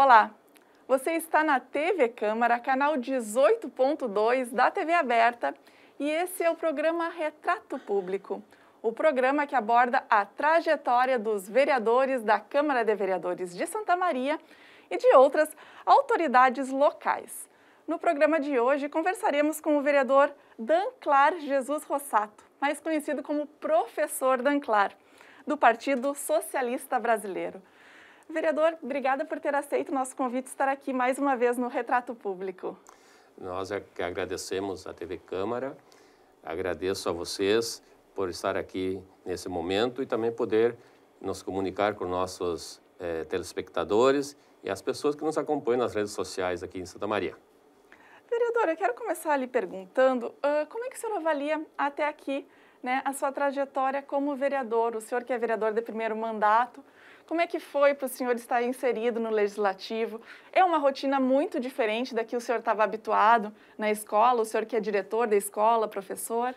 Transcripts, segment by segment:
Olá, você está na TV Câmara, canal 18.2 da TV Aberta e esse é o programa Retrato Público, o programa que aborda a trajetória dos vereadores da Câmara de Vereadores de Santa Maria e de outras autoridades locais. No programa de hoje, conversaremos com o vereador Danclar Jesus Rossato, mais conhecido como Professor Danclar, do Partido Socialista Brasileiro. Vereador, obrigada por ter aceito o nosso convite de estar aqui mais uma vez no Retrato Público. Nós é que agradecemos à TV Câmara, agradeço a vocês por estar aqui nesse momento e também poder nos comunicar com nossos eh, telespectadores e as pessoas que nos acompanham nas redes sociais aqui em Santa Maria. Vereadora, eu quero começar lhe perguntando uh, como é que o senhor avalia até aqui né, a sua trajetória como vereador. O senhor que é vereador de primeiro mandato, como é que foi para o senhor estar inserido no legislativo? É uma rotina muito diferente da que o senhor estava habituado na escola, o senhor que é diretor da escola, professor?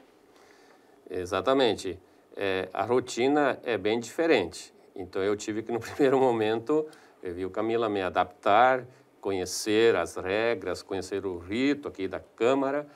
Exatamente. É, a rotina é bem diferente. Então eu tive que, no primeiro momento, eu vi o Camila me adaptar, conhecer as regras, conhecer o rito aqui da Câmara.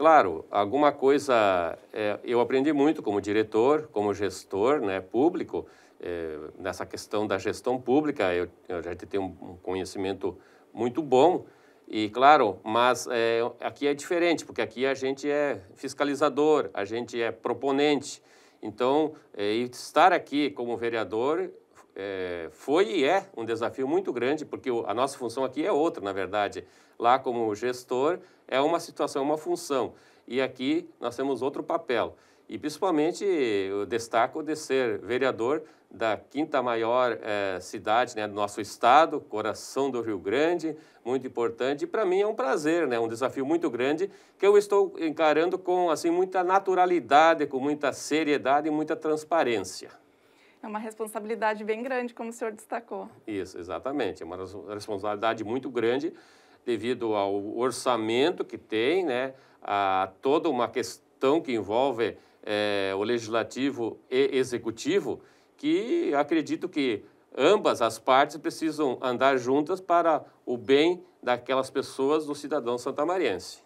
Claro, alguma coisa é, eu aprendi muito como diretor, como gestor né, público, é, nessa questão da gestão pública, eu, eu já tenho um conhecimento muito bom, e claro, mas é, aqui é diferente, porque aqui a gente é fiscalizador, a gente é proponente. Então, é, estar aqui como vereador é, foi e é um desafio muito grande, porque a nossa função aqui é outra, na verdade. Lá, como gestor, é uma situação, é uma função. E aqui nós temos outro papel. E principalmente eu destaco de ser vereador da quinta maior eh, cidade né, do nosso estado, coração do Rio Grande, muito importante. E para mim é um prazer, né, um desafio muito grande que eu estou encarando com assim muita naturalidade, com muita seriedade e muita transparência. É uma responsabilidade bem grande, como o senhor destacou. Isso, exatamente. É uma responsabilidade muito grande devido ao orçamento que tem, né, a toda uma questão que envolve é, o legislativo e executivo, que acredito que ambas as partes precisam andar juntas para o bem daquelas pessoas do cidadão santamariense.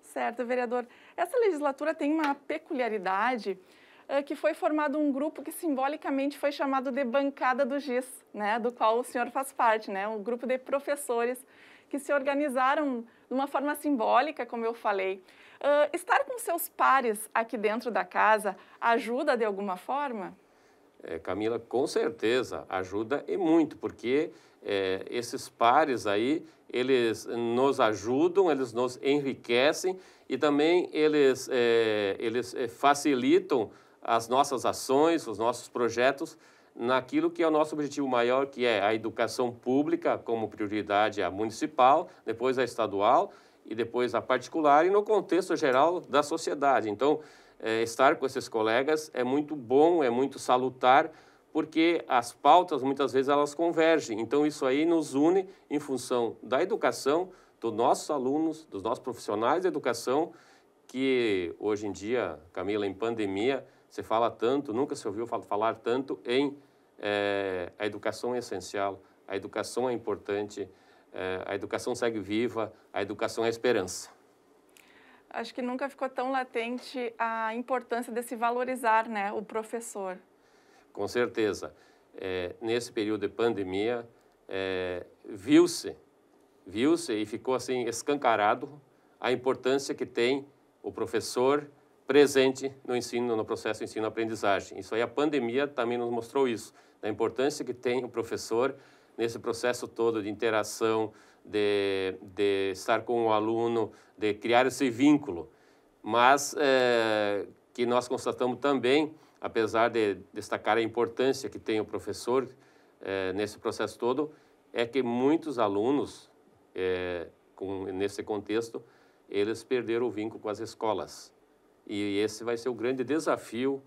Certo, vereador. Essa legislatura tem uma peculiaridade é, que foi formado um grupo que simbolicamente foi chamado de Bancada do GIS, né, do qual o senhor faz parte, né, um grupo de professores que se organizaram de uma forma simbólica, como eu falei. Uh, estar com seus pares aqui dentro da casa ajuda de alguma forma? É, Camila, com certeza ajuda e muito, porque é, esses pares aí, eles nos ajudam, eles nos enriquecem e também eles, é, eles é, facilitam as nossas ações, os nossos projetos naquilo que é o nosso objetivo maior, que é a educação pública como prioridade a municipal, depois a estadual e depois a particular e no contexto geral da sociedade. Então, é, estar com esses colegas é muito bom, é muito salutar, porque as pautas muitas vezes elas convergem. Então, isso aí nos une em função da educação, dos nossos alunos, dos nossos profissionais de educação, que hoje em dia, Camila, em pandemia, se fala tanto, nunca se ouviu falar tanto em é, a educação é essencial, a educação é importante, é, a educação segue viva, a educação é esperança. Acho que nunca ficou tão latente a importância desse valorizar né, o professor. Com certeza. É, nesse período de pandemia, viu-se, viu-se e ficou assim escancarado a importância que tem o professor presente no ensino, no processo ensino-aprendizagem. Isso aí, a pandemia também nos mostrou isso da importância que tem o professor nesse processo todo de interação, de, de estar com o aluno, de criar esse vínculo. Mas é, que nós constatamos também, apesar de destacar a importância que tem o professor é, nesse processo todo, é que muitos alunos, é, com, nesse contexto, eles perderam o vínculo com as escolas. E esse vai ser o grande desafio,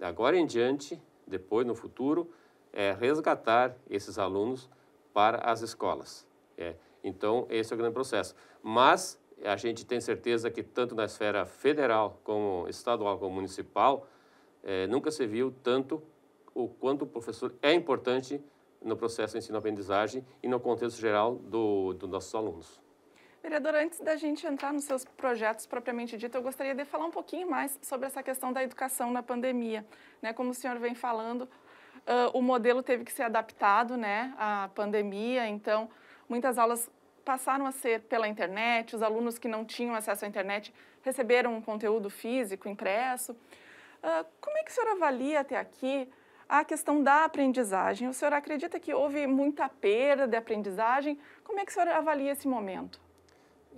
agora em diante, depois no futuro, é, resgatar esses alunos para as escolas. É. Então, esse é o grande processo. Mas a gente tem certeza que tanto na esfera federal, como estadual, como municipal, é, nunca se viu tanto o quanto o professor é importante no processo de ensino-aprendizagem e no contexto geral dos do nossos alunos. Vereador, antes da gente entrar nos seus projetos propriamente dito, eu gostaria de falar um pouquinho mais sobre essa questão da educação na pandemia. Né? Como o senhor vem falando, uh, o modelo teve que ser adaptado né, à pandemia, então muitas aulas passaram a ser pela internet, os alunos que não tinham acesso à internet receberam um conteúdo físico, impresso. Uh, como é que o senhor avalia até aqui a questão da aprendizagem? O senhor acredita que houve muita perda de aprendizagem? Como é que o senhor avalia esse momento?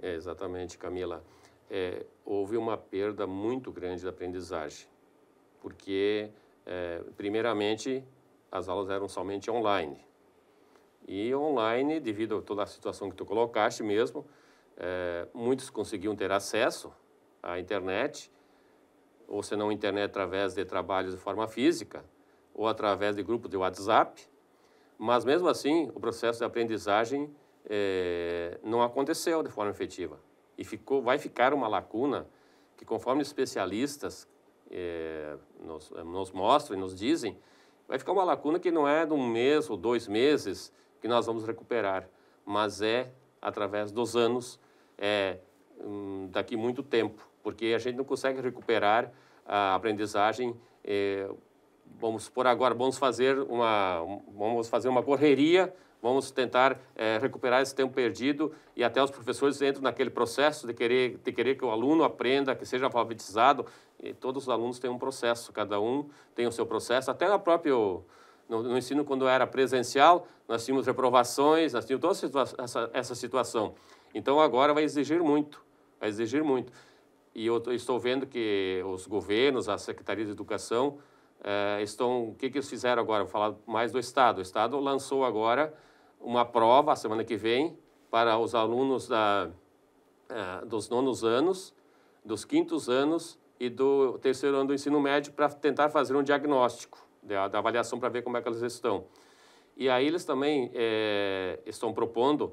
É, exatamente, Camila. É, houve uma perda muito grande da aprendizagem, porque, é, primeiramente, as aulas eram somente online. E online, devido a toda a situação que tu colocaste mesmo, é, muitos conseguiam ter acesso à internet, ou se não internet através de trabalhos de forma física, ou através de grupos de WhatsApp, mas mesmo assim o processo de aprendizagem é, não aconteceu de forma efetiva e ficou, vai ficar uma lacuna que conforme especialistas é, nos, nos mostram e nos dizem, Vai ficar uma lacuna que não é de um mês ou dois meses que nós vamos recuperar, mas é através dos anos, é, hum, daqui muito tempo, porque a gente não consegue recuperar a aprendizagem. É, vamos por agora, vamos fazer uma, vamos fazer uma correria Vamos tentar é, recuperar esse tempo perdido e até os professores entram naquele processo de querer, de querer que o aluno aprenda, que seja alfabetizado. E todos os alunos têm um processo, cada um tem o seu processo. Até a própria, no, no ensino, quando era presencial, nós tínhamos reprovações, nós tínhamos toda situa essa, essa situação. Então, agora vai exigir muito, vai exigir muito. E eu estou vendo que os governos, a Secretaria de Educação, eh, estão. O que, que eles fizeram agora? Vou falar mais do Estado. O Estado lançou agora uma prova semana que vem para os alunos da, eh, dos nonos anos, dos quintos anos e do terceiro ano do ensino médio para tentar fazer um diagnóstico da, da avaliação para ver como é que eles estão. E aí eles também é, estão propondo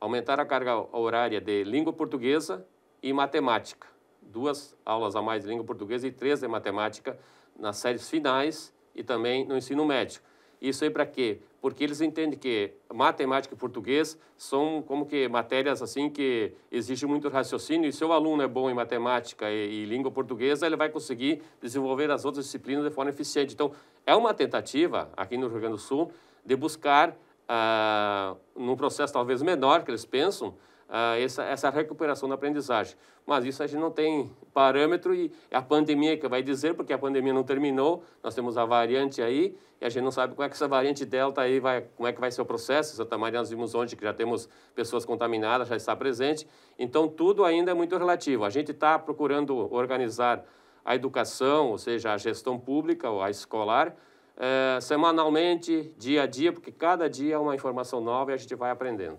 aumentar a carga horária de língua portuguesa e matemática. Duas aulas a mais de língua portuguesa e três de matemática nas séries finais e também no ensino médio. Isso aí para quê? Porque eles entendem que matemática e português são como que matérias assim que exigem muito raciocínio e se o aluno é bom em matemática e, e língua portuguesa, ele vai conseguir desenvolver as outras disciplinas de forma eficiente. Então, é uma tentativa aqui no Rio Grande do Sul de buscar, ah, num processo talvez menor que eles pensam, ah, essa, essa recuperação da aprendizagem. Mas isso a gente não tem parâmetro e é a pandemia que vai dizer, porque a pandemia não terminou, nós temos a variante aí e a gente não sabe como é que essa variante delta aí vai, como é que vai ser o processo. Santa Maria nós vimos ontem que já temos pessoas contaminadas, já está presente. Então tudo ainda é muito relativo. A gente está procurando organizar a educação, ou seja, a gestão pública ou a escolar, é, semanalmente, dia a dia, porque cada dia é uma informação nova e a gente vai aprendendo.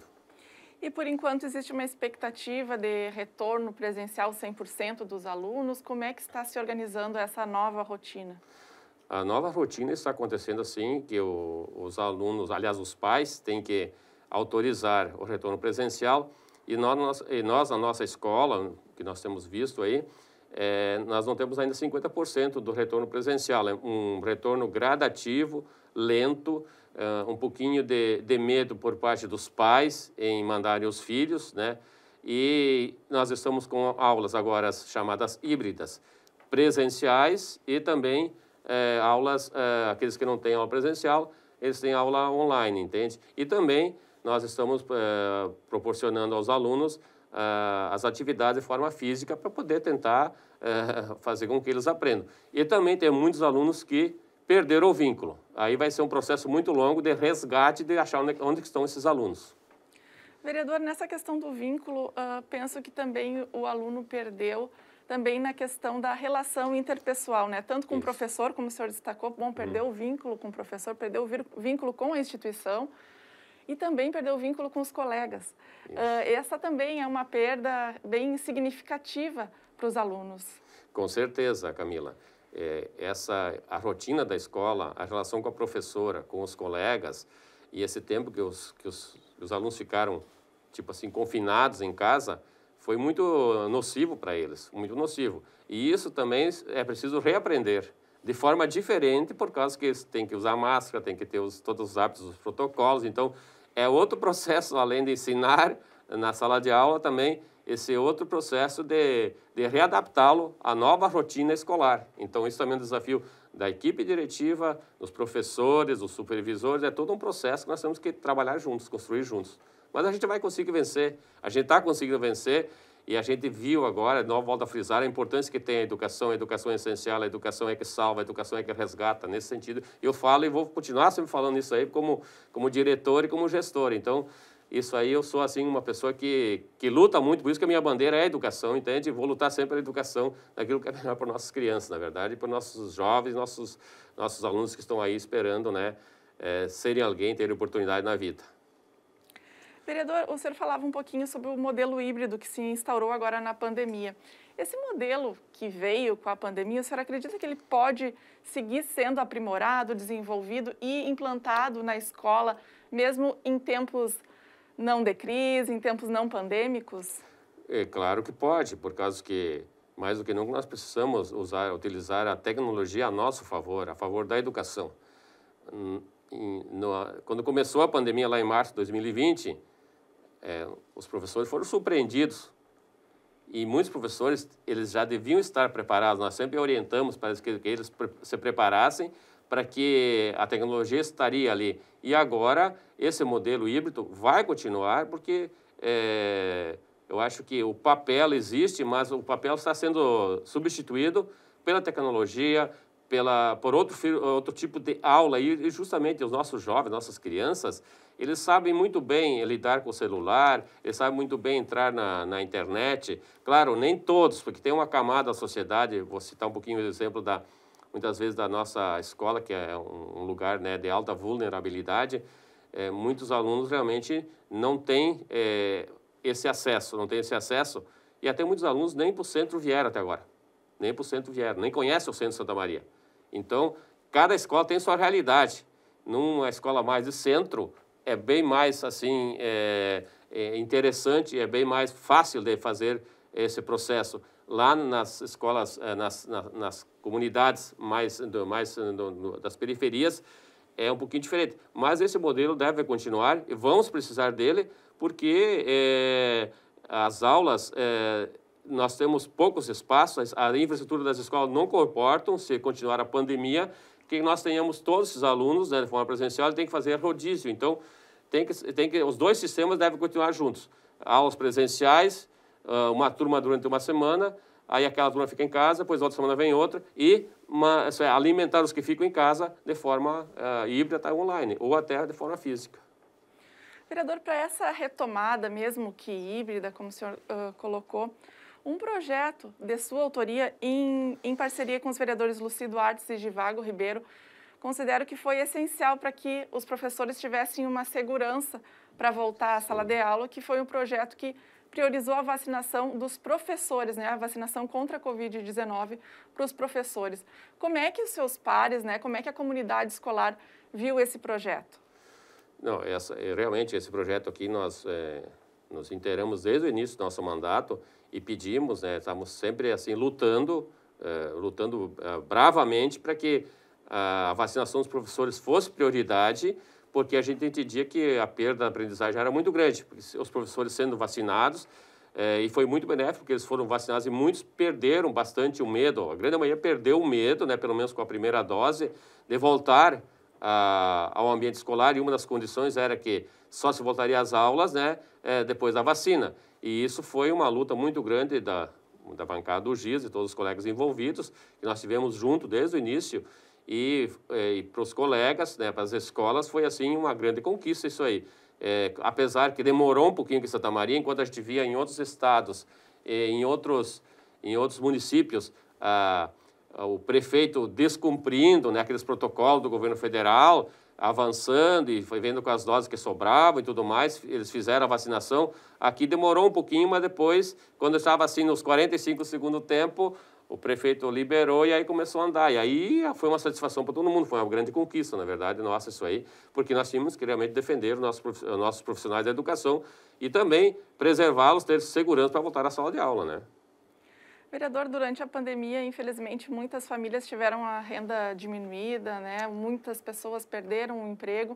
E por enquanto existe uma expectativa de retorno presencial 100% dos alunos. Como é que está se organizando essa nova rotina? A nova rotina está acontecendo assim que o, os alunos, aliás, os pais, têm que autorizar o retorno presencial e nós, e nós na nossa escola, que nós temos visto aí, é, nós não temos ainda 50% do retorno presencial. É um retorno gradativo, lento, uh, um pouquinho de, de medo por parte dos pais em mandarem os filhos, né? E nós estamos com aulas agora chamadas híbridas, presenciais e também eh, aulas, eh, aqueles que não têm aula presencial, eles têm aula online, entende? E também nós estamos eh, proporcionando aos alunos as atividades de forma física para poder tentar fazer com que eles aprendam. E também tem muitos alunos que perderam o vínculo, Aí vai ser um processo muito longo de resgate, de achar onde, é onde estão esses alunos. Vereador, nessa questão do vínculo, uh, penso que também o aluno perdeu também na questão da relação interpessoal, né? Tanto com Isso. o professor, como o senhor destacou, bom, perdeu hum. o vínculo com o professor, perdeu o vínculo com a instituição e também perdeu o vínculo com os colegas. Uh, essa também é uma perda bem significativa para os alunos. Com certeza, Camila é, essa a rotina da escola, a relação com a professora, com os colegas e esse tempo que os, que os, os alunos ficaram tipo assim confinados em casa foi muito nocivo para eles, muito nocivo. E isso também é preciso reaprender de forma diferente, por causa que eles têm que usar máscara, têm que ter os, todos os hábitos, os protocolos. Então, é outro processo, além de ensinar na sala de aula, também esse outro processo de, de readaptá-lo à nova rotina escolar. Então, isso também é um desafio da equipe diretiva, dos professores, dos supervisores, é todo um processo que nós temos que trabalhar juntos, construir juntos. Mas a gente vai conseguir vencer, a gente está conseguindo vencer e a gente viu agora, não volto a frisar, a importância que tem a educação, a educação é essencial, a educação é que salva, a educação é que resgata, nesse sentido. Eu falo e vou continuar sempre falando isso aí como, como diretor e como gestor. Então, isso aí eu sou assim uma pessoa que, que luta muito, por isso que a minha bandeira é educação, entende? Vou lutar sempre pela educação, daquilo que é melhor para nossas crianças, na verdade, para nossos jovens, nossos nossos alunos que estão aí esperando, né, é, serem alguém, terem oportunidade na vida. Vereador, o senhor falava um pouquinho sobre o modelo híbrido que se instaurou agora na pandemia. Esse modelo que veio com a pandemia, o senhor acredita que ele pode seguir sendo aprimorado, desenvolvido e implantado na escola, mesmo em tempos não de crise, em tempos não pandêmicos? É claro que pode, por causa que, mais do que nunca, nós precisamos usar, utilizar a tecnologia a nosso favor, a favor da educação. Hum, quando começou a pandemia lá em março de 2020, é, os professores foram surpreendidos e muitos professores eles já deviam estar preparados. Nós sempre orientamos para que eles se preparassem para que a tecnologia estaria ali. E agora, esse modelo híbrido vai continuar, porque é, eu acho que o papel existe, mas o papel está sendo substituído pela tecnologia, pela, por outro, outro tipo de aula. E, e justamente os nossos jovens, nossas crianças, eles sabem muito bem lidar com o celular, eles sabem muito bem entrar na, na internet. Claro, nem todos, porque tem uma camada da sociedade, vou citar um pouquinho o exemplo da muitas vezes da nossa escola, que é um lugar né, de alta vulnerabilidade, é, muitos alunos realmente não têm é, esse acesso, não têm esse acesso, e até muitos alunos nem para o centro vieram até agora, nem para o centro vieram, nem conhecem o centro de Santa Maria. Então, cada escola tem sua realidade. Numa escola mais de centro, é bem mais assim é, é interessante, é bem mais fácil de fazer esse processo lá nas escolas, eh, nas, nas, nas comunidades mais, mais eh, das periferias, é um pouquinho diferente. Mas esse modelo deve continuar e vamos precisar dele, porque é, as aulas, é, nós temos poucos espaços, a infraestrutura das escolas não comportam, se continuar a pandemia, que nós tenhamos todos esses alunos né, de forma presencial, tem que fazer rodízio. Então, tem que, tem que, os dois sistemas devem continuar juntos. Aulas presenciais uh, uma turma durante uma semana, aí aquela turma fica em casa, depois outra semana vem outra, e uma, é, alimentar os que ficam em casa de forma uh, híbrida, tá, online, ou até de forma física. Vereador, para essa retomada, mesmo que híbrida, como o senhor uh, colocou, um projeto de sua autoria, em, em parceria com os vereadores Lucido Duarte e Givago Ribeiro, considero que foi essencial para que os professores tivessem uma segurança para voltar à sala de aula, que foi um projeto que priorizou a vacinação dos professores, né, a vacinação contra a Covid-19 para os professores. Como é que os seus pares, né, como é que a comunidade escolar viu esse projeto? Não, essa, é, realmente esse projeto aqui nós é, nos inteiramos desde o início do nosso mandato e pedimos, né, estamos sempre assim lutando, é, lutando é, bravamente para que a vacinação dos professores fosse prioridade, porque a gente entendia que a perda da aprendizagem era muito grande, os professores sendo vacinados, é, e foi muito benéfico, porque eles foram vacinados e muitos perderam bastante o medo, a grande maioria perdeu o medo, né, pelo menos com a primeira dose, de voltar a, ao ambiente escolar, e uma das condições era que só se voltaria às aulas né, é, depois da vacina. E isso foi uma luta muito grande da, da bancada do GIS e todos os colegas envolvidos, que nós tivemos junto desde o início, e, é, e para os colegas, né, para as escolas, foi assim uma grande conquista isso aí. É, apesar que demorou um pouquinho em Santa Maria, enquanto a gente via em outros estados, é, em outros, em outros municípios, o prefeito descumprindo né, aqueles protocolos do governo federal, avançando e foi vendo com as doses que sobravam e tudo mais, eles fizeram a vacinação. Aqui demorou um pouquinho, mas depois, quando estava assim nos 45 segundos tempo, o prefeito liberou e aí começou a andar. E aí foi uma satisfação para todo mundo, foi uma grande conquista, na verdade, nossa, isso aí, porque nós tínhamos que realmente defender os nossos, nossos profissionais da educação e também preservá-los, ter segurança para voltar à sala de aula, né? Vereador, durante a pandemia, infelizmente, muitas famílias tiveram a renda diminuída, né? Muitas pessoas perderam o emprego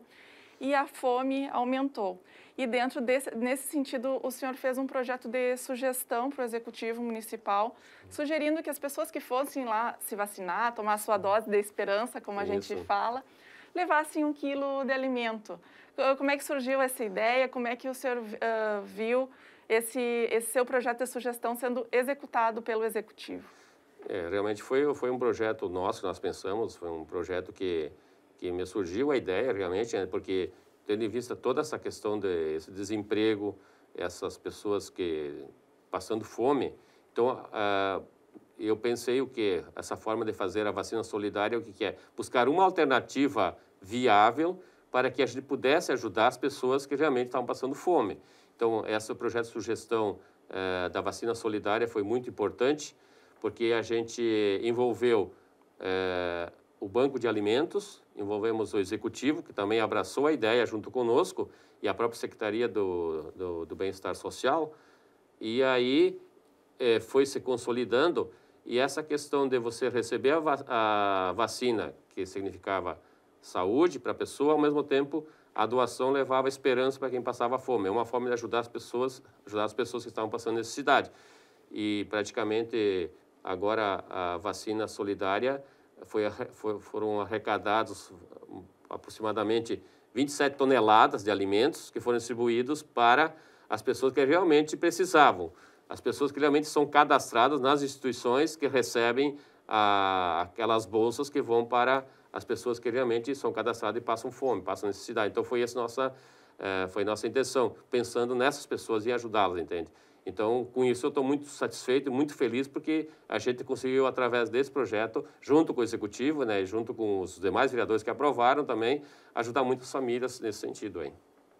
e a fome aumentou. E dentro desse, nesse sentido, o senhor fez um projeto de sugestão para o executivo municipal, sugerindo que as pessoas que fossem lá se vacinar, tomar sua dose de esperança, como a Isso. gente fala, levassem um quilo de alimento. Como é que surgiu essa ideia? Como é que o senhor uh, viu esse, esse seu projeto de sugestão sendo executado pelo executivo? É, realmente foi, foi um projeto nosso que nós pensamos, foi um projeto que, que me surgiu a ideia realmente, né, porque tendo em vista toda essa questão desse de, desemprego, essas pessoas que passando fome. Então, ah, eu pensei o que essa forma de fazer a vacina solidária, o que, que é? Buscar uma alternativa viável para que a gente pudesse ajudar as pessoas que realmente estavam passando fome. Então, esse projeto de sugestão eh, da vacina solidária foi muito importante, porque a gente envolveu eh, o Banco de Alimentos, envolvemos o Executivo, que também abraçou a ideia junto conosco, e a própria Secretaria do, do, do Bem-Estar Social, e aí é, foi se consolidando, e essa questão de você receber a, va a vacina, que significava saúde para a pessoa, ao mesmo tempo a doação levava esperança para quem passava fome. É uma forma de ajudar as pessoas, ajudar as pessoas que estavam passando necessidade. E praticamente agora a vacina solidária foi, foi, foram arrecadados hum, aproximadamente 27 toneladas de alimentos que foram distribuídos para as pessoas que realmente precisavam, as pessoas que realmente são cadastradas nas instituições que recebem a, aquelas bolsas que vão para as pessoas que realmente são cadastradas e passam fome, passam necessidade. Então foi essa nossa é, foi nossa intenção, pensando nessas pessoas e ajudá-las, entende? Então, com isso, eu estou muito satisfeito e muito feliz porque a gente conseguiu, através desse projeto, junto com o executivo, né, junto com os demais vereadores que aprovaram também, ajudar muitas famílias nesse sentido hein?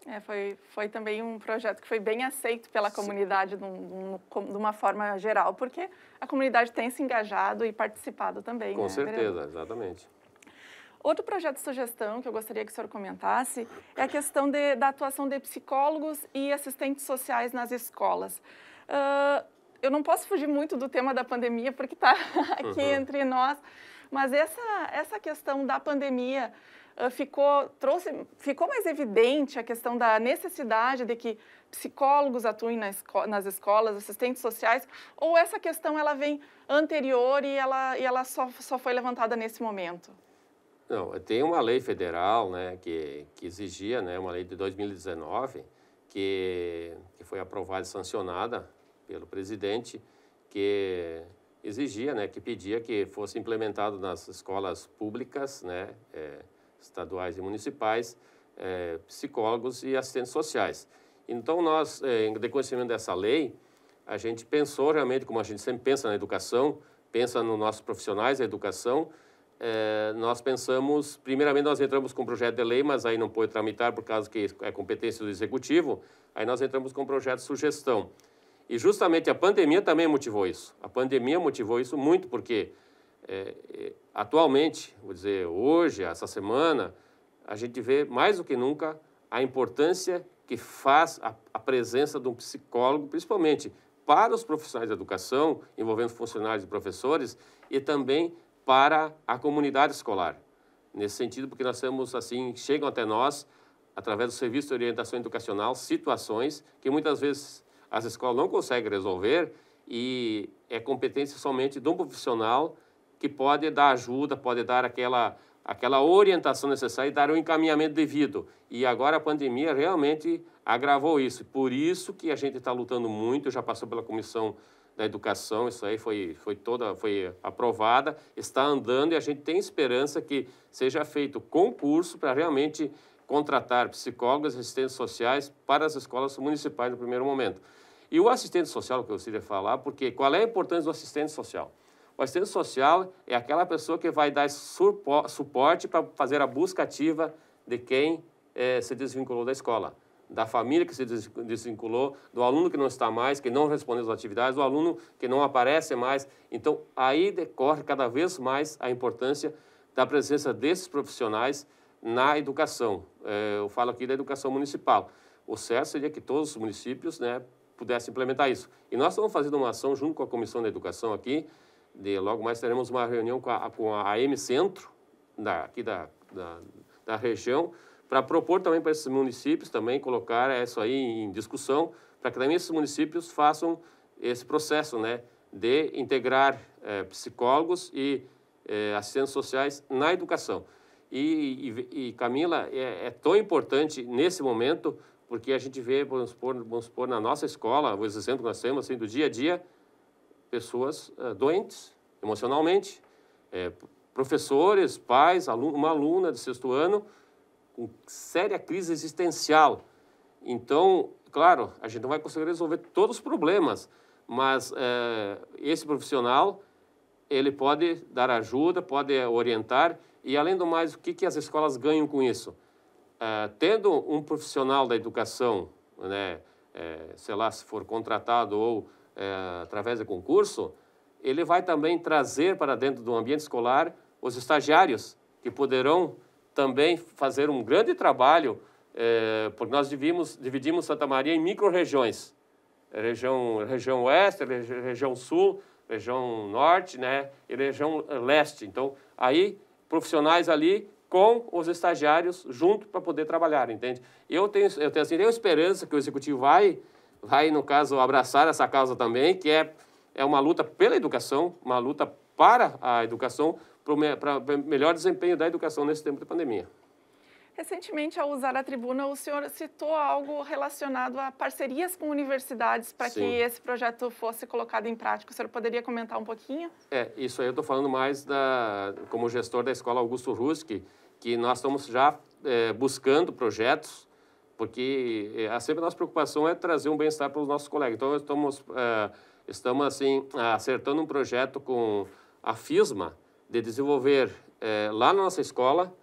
É, foi, foi também um projeto que foi bem aceito pela comunidade de, um, de, uma forma geral, porque a comunidade tem se engajado e participado também. Com né, certeza, exatamente. Outro projeto de sugestão que eu gostaria que o senhor comentasse é a questão de, da atuação de psicólogos e assistentes sociais nas escolas. Uh, eu não posso fugir muito do tema da pandemia, porque está aqui uhum. entre nós, mas essa, essa questão da pandemia uh, ficou, trouxe, ficou mais evidente a questão da necessidade de que psicólogos atuem na esco nas escolas, assistentes sociais, ou essa questão ela vem anterior e ela, e ela só, só foi levantada nesse momento? Não, tem uma lei federal né, que, que exigia, né, uma lei de 2019, que, que foi aprovada e sancionada pelo presidente, que exigia, né, que pedia que fosse implementado nas escolas públicas, né, é, estaduais e municipais, é, psicólogos e assistentes sociais. Então, nós, é, em reconhecimento dessa lei, a gente pensou realmente, como a gente sempre pensa na educação, pensa nos nossos profissionais da educação, é, nós pensamos, primeiramente nós entramos com um projeto de lei, mas aí não pôde tramitar por causa que é competência do executivo, aí nós entramos com um projeto de sugestão. E justamente a pandemia também motivou isso. A pandemia motivou isso muito porque é, é atualmente, vou dizer, hoje, essa semana, a gente vê mais do que nunca a importância que faz a, a presença de um psicólogo, principalmente para os profissionais da educação, envolvendo funcionários e professores, e também para a comunidade escolar. Nesse sentido, porque nós temos, assim, chegam até nós, através do Serviço de Orientação Educacional, situações que muitas vezes as escolas não conseguem resolver e é competência somente de um profissional que pode dar ajuda, pode dar aquela, aquela orientação necessária e dar o um encaminhamento devido. E agora a pandemia realmente agravou isso. Por isso que a gente está lutando muito, já passou pela comissão da educação, isso aí foi, foi toda, foi aprovada, está andando e a gente tem esperança que seja feito concurso para realmente contratar psicólogos, assistentes sociais para as escolas municipais no primeiro momento. E o assistente social, que eu gostaria de falar, porque qual é a importância do assistente social? O assistente social é aquela pessoa que vai dar suporte para fazer a busca ativa de quem é, se desvinculou da escola da família que se desvinculou, do aluno que não está mais, que não respondeu às atividades, do aluno que não aparece mais. Então, aí decorre cada vez mais a importância da presença desses profissionais na educação. É, eu falo aqui da educação municipal. O certo seria que todos os municípios né, pudessem implementar isso. E nós estamos fazendo uma ação junto com a Comissão da Educação aqui, de, logo mais teremos uma reunião com a, com a AM Centro, da, aqui da, da, da região, para propor também para esses municípios também colocar isso aí em discussão, para que também esses municípios façam esse processo, né, de integrar é, psicólogos e é, assistentes sociais na educação. E, e, e Camila, é, é, tão importante nesse momento, porque a gente vê, vamos supor, vamos supor na nossa escola, os exemplos que nós temos, assim, do dia a dia, pessoas eh, doentes emocionalmente, professores, pais, aluno, uma aluna de sexto ano com séria crise existencial. Então, claro, a gente não vai conseguir resolver todos os problemas, mas é, esse profissional ele pode dar ajuda, pode orientar e além do mais, o que, que as escolas ganham com isso? É, tendo um profissional da educação, né, é, sei lá, se for contratado ou através de concurso, ele vai também trazer para dentro do ambiente escolar os estagiários que poderão também fazer um grande trabalho, é, porque nós dividimos, dividimos Santa Maria em micro-regiões, é região, região oeste, é região sul, região norte né, e região eh, leste. Então, aí, profissionais ali com os estagiários junto para poder trabalhar, entende? Eu tenho, eu tenho, assim, tenho esperança que o executivo vai, vai, no caso, abraçar essa causa também, que é, é uma luta pela educação, uma luta para a educação, para melhor desempenho da educação nesse tempo de pandemia. Recentemente, ao usar a tribuna, o senhor citou algo relacionado a parcerias com universidades para que esse projeto fosse colocado em prática. O senhor poderia comentar um pouquinho? É, isso aí eu estou falando mais da, como gestor da escola Augusto Ruski, que nós estamos já é, buscando projetos, porque é, sempre a nossa preocupação é trazer um bem-estar para os nossos colegas. Então, estamos, é, estamos assim, acertando um projeto com a FISMA, de desenvolver eh, lá na nossa escola,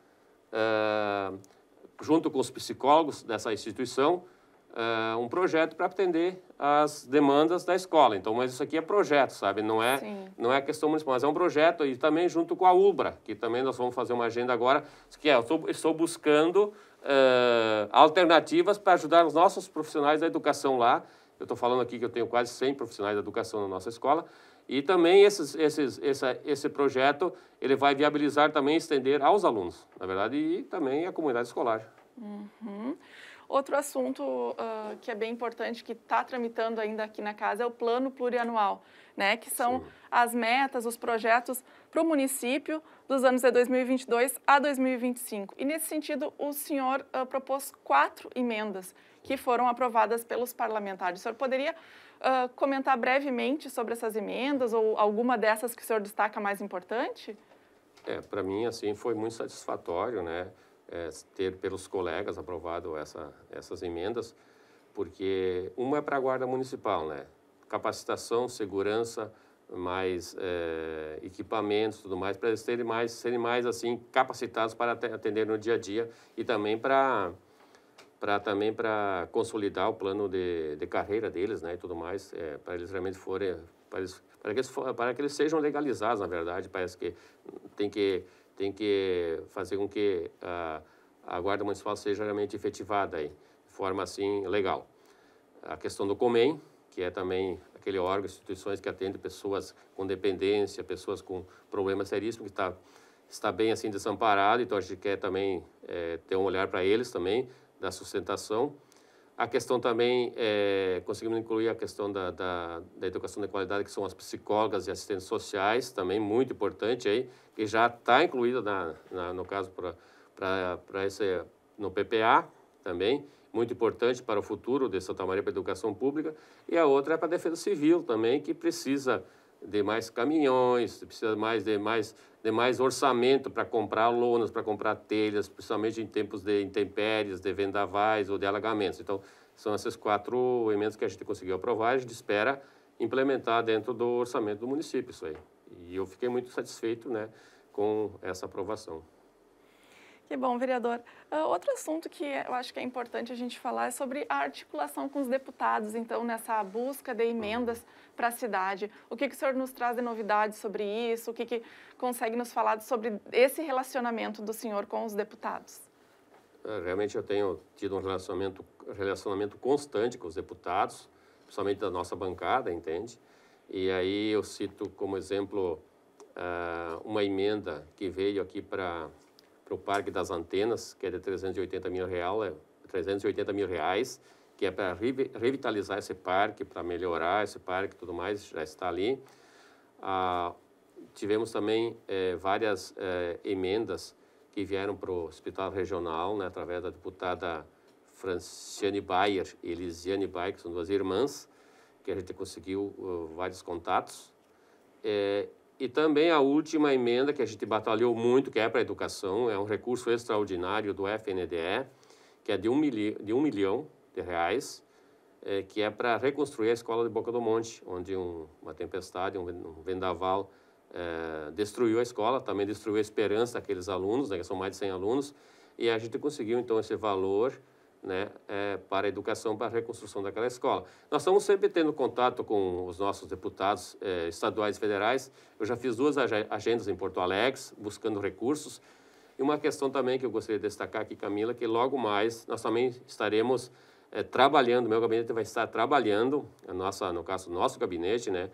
eh, junto com os psicólogos dessa instituição, eh, um projeto para atender as demandas da escola. Então, mas isso aqui é projeto, sabe? Não é, Sim. não é questão municipal, mas é um projeto e também junto com a UBRA, que também nós vamos fazer uma agenda agora, que é, eu estou, estou buscando alternativas para ajudar os nossos profissionais da educação lá. Eu estou falando aqui que eu tenho quase 100 profissionais da educação na nossa escola, e também esses, esses, esse, esse projeto ele vai viabilizar também estender aos alunos, na verdade, e também à comunidade escolar. Uhum. Outro assunto uh, que é bem importante, que está tramitando ainda aqui na casa, é o plano plurianual né, que são Sim. as metas, os projetos para o município dos anos de 2022 a 2025. E nesse sentido, o senhor uh, propôs quatro emendas que foram aprovadas pelos parlamentares. O senhor poderia uh, comentar brevemente sobre essas emendas ou alguma dessas que o senhor destaca mais importante? É, para mim, assim, foi muito satisfatório, né, é, ter pelos colegas aprovado essa, essas emendas, porque uma é para a Guarda Municipal, né, capacitação, segurança, mais é, equipamentos, tudo mais, para eles terem mais, serem mais assim capacitados para atender no dia a dia e também para para também para consolidar o plano de, de carreira deles, né, e tudo mais, é, eh, para eles realmente forem para, eles, para que eles para que eles sejam legalizados, na verdade, parece que tem que tem que fazer com que a, a guarda municipal seja realmente efetivada aí, de forma assim legal. A questão do Comem, que é também aquele órgão, instituições que atendem pessoas com dependência, pessoas com problemas seríssimos, que está, está bem assim desamparado, então a gente quer também é, ter um olhar para eles também, da sustentação. A questão também, é, conseguimos incluir a questão da, da, da, educação de qualidade, que são as psicólogas e assistentes sociais, também muito importante aí, que já está incluída, na, na, no caso, para esse no PPA também, muito importante para o futuro de Santa Maria para a educação pública, e a outra é para a defesa civil também, que precisa de mais caminhões, precisa mais de mais de mais orçamento para comprar lonas, para comprar telhas, principalmente em tempos de intempéries, de vendavais ou de alagamentos. Então, são esses quatro emendas que a gente conseguiu aprovar, e a gente espera implementar dentro do orçamento do município isso aí. E eu fiquei muito satisfeito, né, com essa aprovação. Que bom, vereador. Uh, outro assunto que eu acho que é importante a gente falar é sobre a articulação com os deputados, então, nessa busca de emendas para a cidade. O que, que o senhor nos traz de novidades sobre isso? O que, que consegue nos falar sobre esse relacionamento do senhor com os deputados? Ah, realmente eu tenho tido um relacionamento, relacionamento constante com os deputados, principalmente da nossa bancada, entende? E aí eu cito como exemplo uh, uma emenda que veio aqui para para o Parque das Antenas, que é de 380 mil, real, 380 é mil reais, que é para revitalizar esse parque, para melhorar esse parque e tudo mais, já está ali. Ah, tivemos também eh, várias eh, emendas que vieram para o Hospital Regional, né, através da deputada Franciane Bayer e Elisiane Bayer, que são duas irmãs, que a gente conseguiu uh, vários contatos. Eh, e também a última emenda que a gente batalhou muito, que é para a educação, é um recurso extraordinário do FNDE, que é de um, de um milhão de reais, é, que é para reconstruir a escola de Boca do Monte, onde um, uma tempestade, um, um vendaval, é, destruiu a escola, também destruiu a esperança daqueles alunos, né, que são mais de 100 alunos, e a gente conseguiu, então, esse valor né, é, para a educação, para a reconstrução daquela escola. Nós estamos sempre tendo contato com os nossos deputados é, estaduais e federais. Eu já fiz duas agendas em Porto Alegre, buscando recursos. E uma questão também que eu gostaria de destacar aqui, Camila, que logo mais nós também estaremos é, trabalhando, meu gabinete vai estar trabalhando, a nossa, no caso, nosso gabinete, né,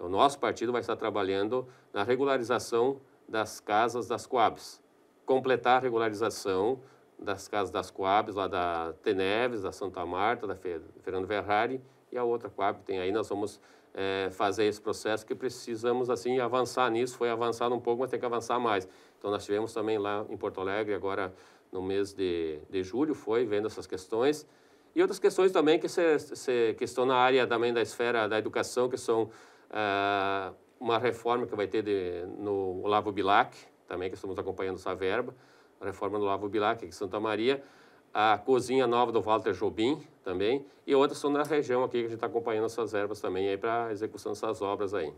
o nosso partido vai estar trabalhando na regularização das casas das Coabs. Completar a regularização das casas das Coabs, lá da Teneves, da Santa Marta, da Fernando Ferrari, e a outra Coab que tem aí. Nós vamos é, fazer esse processo que precisamos, assim, avançar nisso. Foi avançado um pouco, mas tem que avançar mais. Então, nós tivemos também lá em Porto Alegre, agora no mês de, de julho, foi vendo essas questões. E outras questões também que, se, se, que estão na área também da esfera da educação, que são eh, uma reforma que vai ter de, no Olavo Bilac, também que estamos acompanhando essa verba a reforma do Lavo Bilac, aqui em Santa Maria, a cozinha nova do Walter Jobim também, e outras são da região aqui que a gente está acompanhando essas ervas também aí para execução dessas obras aí.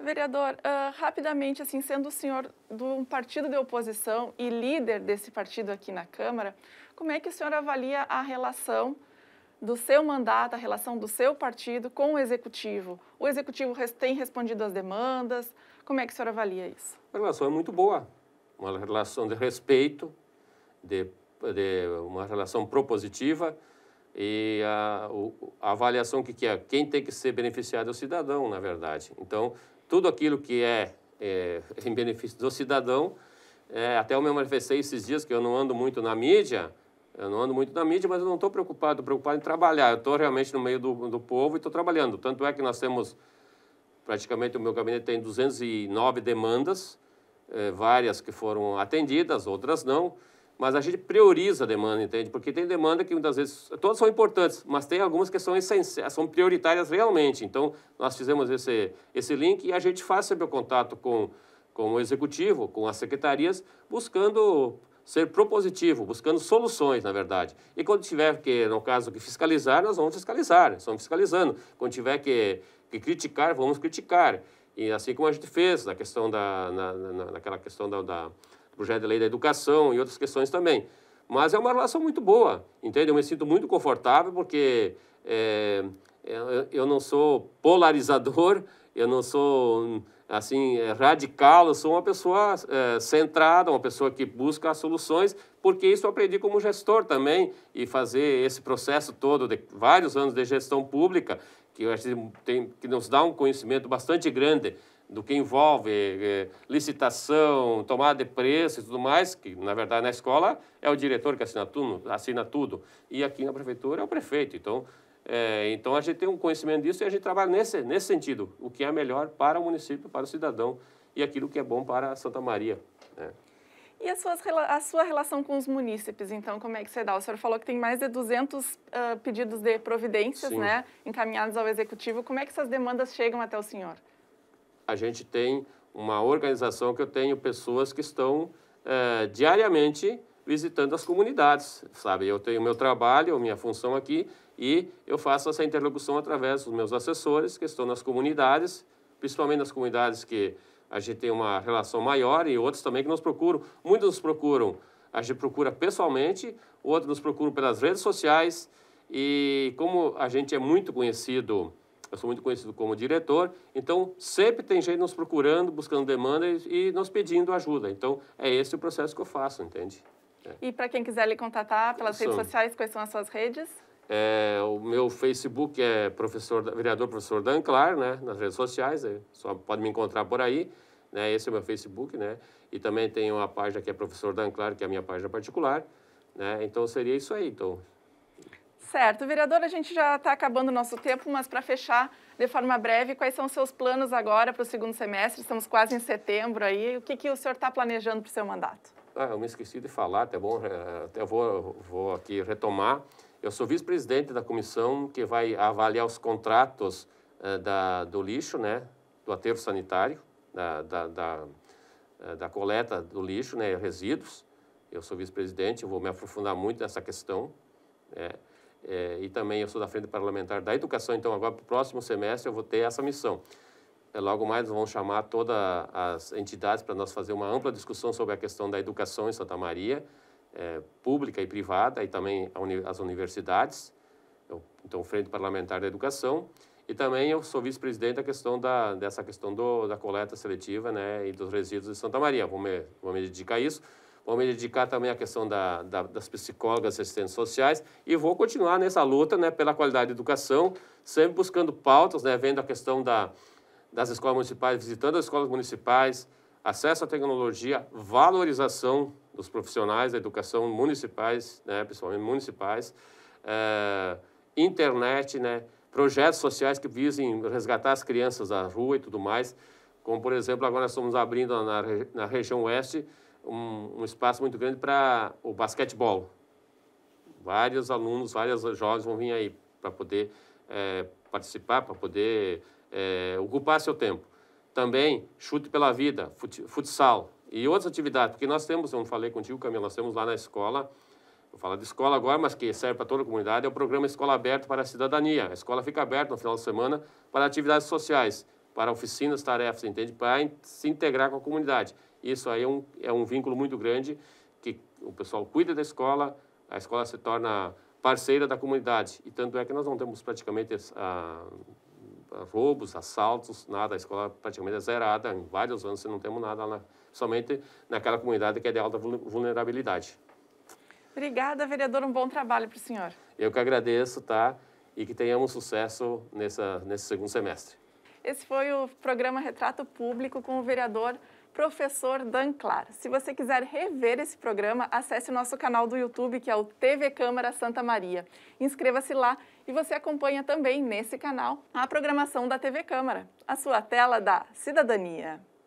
Vereador, uh, rapidamente, assim, sendo o senhor de um partido de oposição e líder desse partido aqui na Câmara, como é que o senhor avalia a relação do seu mandato, a relação do seu partido com o executivo? O executivo tem respondido às demandas? Como é que o senhor avalia isso? A relação é muito boa uma relação de respeito, de, de uma relação propositiva e a, a avaliação que, que é quem tem que ser beneficiado é o cidadão, na verdade. Então, tudo aquilo que é, é em benefício do cidadão, é, até eu me manifestei esses dias que eu não ando muito na mídia, eu não ando muito na mídia, mas eu não estou preocupado, estou preocupado em trabalhar. Eu estou realmente no meio do, do povo e estou trabalhando. Tanto é que nós temos, praticamente, o meu gabinete tem 209 demandas, eh, várias que foram atendidas, outras não, mas a gente prioriza a demanda, entende? Porque tem demanda que muitas vezes, todas são importantes, mas tem algumas que são, essenciais, são prioritárias realmente. Então, nós fizemos esse, esse link e a gente faz sempre o contato com, com o executivo, com as secretarias, buscando ser propositivo, buscando soluções, na verdade. E quando tiver que, no caso, que fiscalizar, nós vamos fiscalizar, né? estamos fiscalizando. Quando tiver que, que criticar, vamos criticar. E assim como a gente fez na questão da, na, na, naquela questão da, da, do projeto de lei da educação e outras questões também. Mas é uma relação muito boa, entende? Eu me sinto muito confortável porque é, eu não sou polarizador, eu não sou assim radical, eu sou uma pessoa é, centrada, uma pessoa que busca soluções, porque isso eu aprendi como gestor também e fazer esse processo todo de vários anos de gestão pública que eu acho que, tem, que nos dá um conhecimento bastante grande do que envolve é, licitação, tomada de preço e tudo mais, que na verdade na escola é o diretor que assina tudo, assina tudo e aqui na prefeitura é o prefeito. Então, é, então a gente tem um conhecimento disso e a gente trabalha nesse, nesse sentido, o que é melhor para o município, para o cidadão e aquilo que é bom para Santa Maria. Né? E suas, a sua relação com os munícipes, então, como é que você dá? O senhor falou que tem mais de 200 uh, pedidos de providências né, encaminhados ao Executivo. Como é que essas demandas chegam até o senhor? A gente tem uma organização que eu tenho pessoas que estão diariamente visitando as comunidades, sabe? Eu tenho meu trabalho, minha função aqui e eu faço essa interlocução através dos meus assessores que estão nas comunidades, principalmente nas comunidades que a gente tem uma relação maior e outros também que nos procuram. Muitos nos procuram, a gente procura pessoalmente, outros nos procuram pelas redes sociais. E como a gente é muito conhecido, eu sou muito conhecido como diretor, então sempre tem gente nos procurando, buscando demanda e, nos pedindo ajuda. Então é esse o processo que eu faço, entende? É. E para quem quiser lhe contatar pelas redes sociais, quais são as suas redes? É, o meu Facebook é professor, vereador professor Dan Clar, né? Nas redes sociais, é, só pode me encontrar por aí, né? Esse é o meu Facebook, né? E também tenho uma página que é professor Dan Clar, que é a minha página particular, né? Então seria isso aí, então. Certo, vereador, a gente já está acabando o nosso tempo, mas para fechar de forma breve, quais são os seus planos agora para o segundo semestre? Estamos quase em setembro aí. O que, que o senhor está planejando para o seu mandato? Ah, eu me esqueci de falar, tá bom? É, até vou, vou aqui retomar. Eu sou vice-presidente da comissão que vai avaliar os contratos uh, da, do lixo, né, do aterro sanitário, da, da, da, eh, da coleta do lixo, né, resíduos. Eu sou vice-presidente, vou me aprofundar muito nessa questão. Né? É, e também eu sou da frente parlamentar da educação, então agora para o próximo semestre eu vou ter essa missão. logo mais vão chamar todas as entidades para nós fazer uma ampla discussão sobre a questão da educação em Santa Maria é, pública e privada e também uni as universidades, eu, então Frente Parlamentar da Educação, e também eu sou vice-presidente da questão da, dessa questão do, da coleta seletiva né, e dos resíduos de Santa Maria, vou me, vou me dedicar a isso, vou me dedicar também à questão da, da, das psicólogas assistentes sociais e vou continuar nessa luta né, pela qualidade da educação, sempre buscando pautas, né, vendo a questão da, das escolas municipais, visitando as escolas municipais, acesso à tecnologia, valorização dos profissionais da educação municipais, né, principalmente municipais, é, internet, né, projetos sociais que visem resgatar as crianças da rua e tudo mais, como por exemplo agora nós estamos abrindo na, na região oeste um, um espaço muito grande para o basquetebol. Vários alunos, várias jovens vão vir aí para poder é, participar, para poder é, ocupar seu tempo também chute pela vida, fut, futsal e outras atividades, porque nós temos, eu não falei contigo, Camila nós temos lá na escola, vou falar de escola agora, mas que serve para toda a comunidade, é o programa Escola Aberta para a Cidadania. A escola fica aberta no final de semana para atividades sociais, para oficinas, tarefas, entende? Para se integrar com a comunidade. Isso aí é um, é um vínculo muito grande, que o pessoal cuida da escola, a escola se torna parceira da comunidade. E tanto é que nós não temos praticamente roubos, assaltos, nada. A escola praticamente é zerada. Em vários anos não temos nada, lá. somente naquela comunidade que é de alta vulnerabilidade. Obrigada, vereador. Um bom trabalho para o senhor. Eu que agradeço, tá? E que tenhamos sucesso nessa, nesse segundo semestre. Esse foi o programa Retrato Público com o vereador professor Dan Clar. Se você quiser rever esse programa, acesse o nosso canal do YouTube, que é o TV Câmara Santa Maria. Inscreva-se lá e você acompanha também nesse canal a programação da TV Câmara, a sua tela da cidadania.